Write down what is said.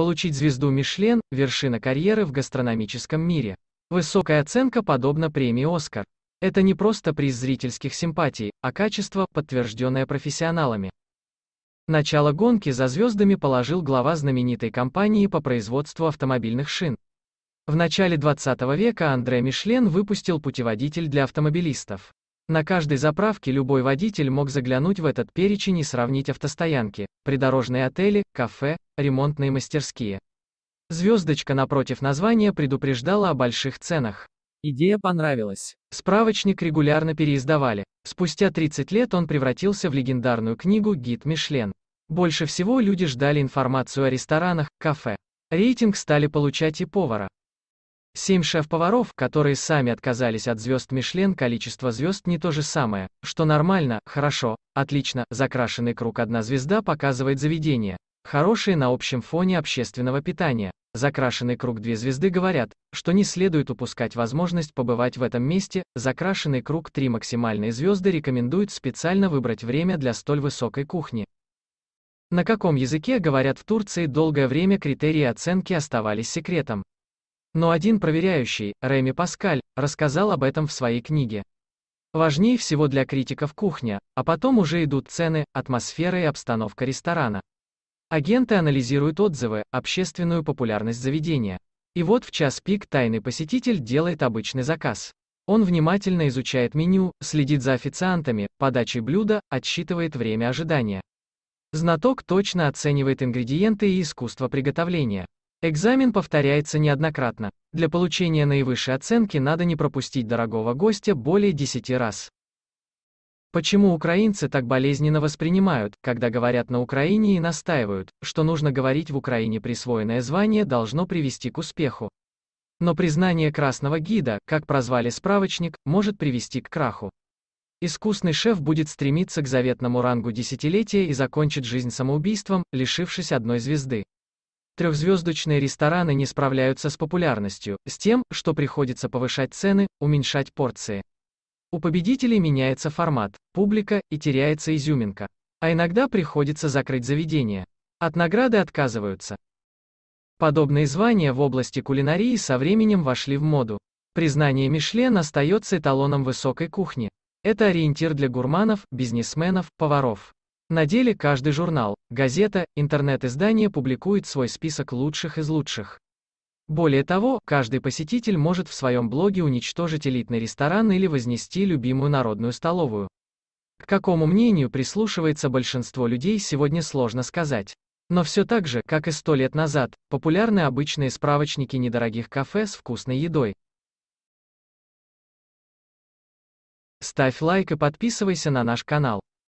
Получить звезду Мишлен – вершина карьеры в гастрономическом мире. Высокая оценка подобна премии «Оскар». Это не просто приз зрительских симпатий, а качество, подтвержденное профессионалами. Начало гонки за звездами положил глава знаменитой компании по производству автомобильных шин. В начале 20 века Андре Мишлен выпустил путеводитель для автомобилистов. На каждой заправке любой водитель мог заглянуть в этот перечень и сравнить автостоянки, придорожные отели, кафе, ремонтные мастерские. Звездочка напротив названия предупреждала о больших ценах. Идея понравилась. Справочник регулярно переиздавали. Спустя 30 лет он превратился в легендарную книгу «Гид Мишлен». Больше всего люди ждали информацию о ресторанах, кафе. Рейтинг стали получать и повара. Семь шеф-поваров, которые сами отказались от звезд Мишлен, количество звезд не то же самое, что нормально, хорошо, отлично, закрашенный круг одна звезда показывает заведение, хорошие на общем фоне общественного питания. Закрашенный круг две звезды говорят, что не следует упускать возможность побывать в этом месте, закрашенный круг три максимальные звезды рекомендуют специально выбрать время для столь высокой кухни. На каком языке говорят в Турции долгое время критерии оценки оставались секретом. Но один проверяющий, Реми Паскаль, рассказал об этом в своей книге. Важнее всего для критиков кухня, а потом уже идут цены, атмосфера и обстановка ресторана. Агенты анализируют отзывы, общественную популярность заведения. И вот в час пик тайный посетитель делает обычный заказ. Он внимательно изучает меню, следит за официантами, подачей блюда, отсчитывает время ожидания. Знаток точно оценивает ингредиенты и искусство приготовления. Экзамен повторяется неоднократно. Для получения наивысшей оценки надо не пропустить дорогого гостя более 10 раз. Почему украинцы так болезненно воспринимают, когда говорят на Украине и настаивают, что нужно говорить в Украине присвоенное звание должно привести к успеху? Но признание красного гида, как прозвали справочник, может привести к краху. Искусный шеф будет стремиться к заветному рангу десятилетия и закончит жизнь самоубийством, лишившись одной звезды трехзвездочные рестораны не справляются с популярностью, с тем, что приходится повышать цены, уменьшать порции. У победителей меняется формат, публика, и теряется изюминка. А иногда приходится закрыть заведение. От награды отказываются. Подобные звания в области кулинарии со временем вошли в моду. Признание Мишлен остается эталоном высокой кухни. Это ориентир для гурманов, бизнесменов, поваров. На деле каждый журнал, газета, интернет-издание публикует свой список лучших из лучших. Более того, каждый посетитель может в своем блоге уничтожить элитный ресторан или вознести любимую народную столовую. К какому мнению прислушивается большинство людей сегодня сложно сказать. Но все так же, как и сто лет назад, популярны обычные справочники недорогих кафе с вкусной едой. Ставь лайк и подписывайся на наш канал.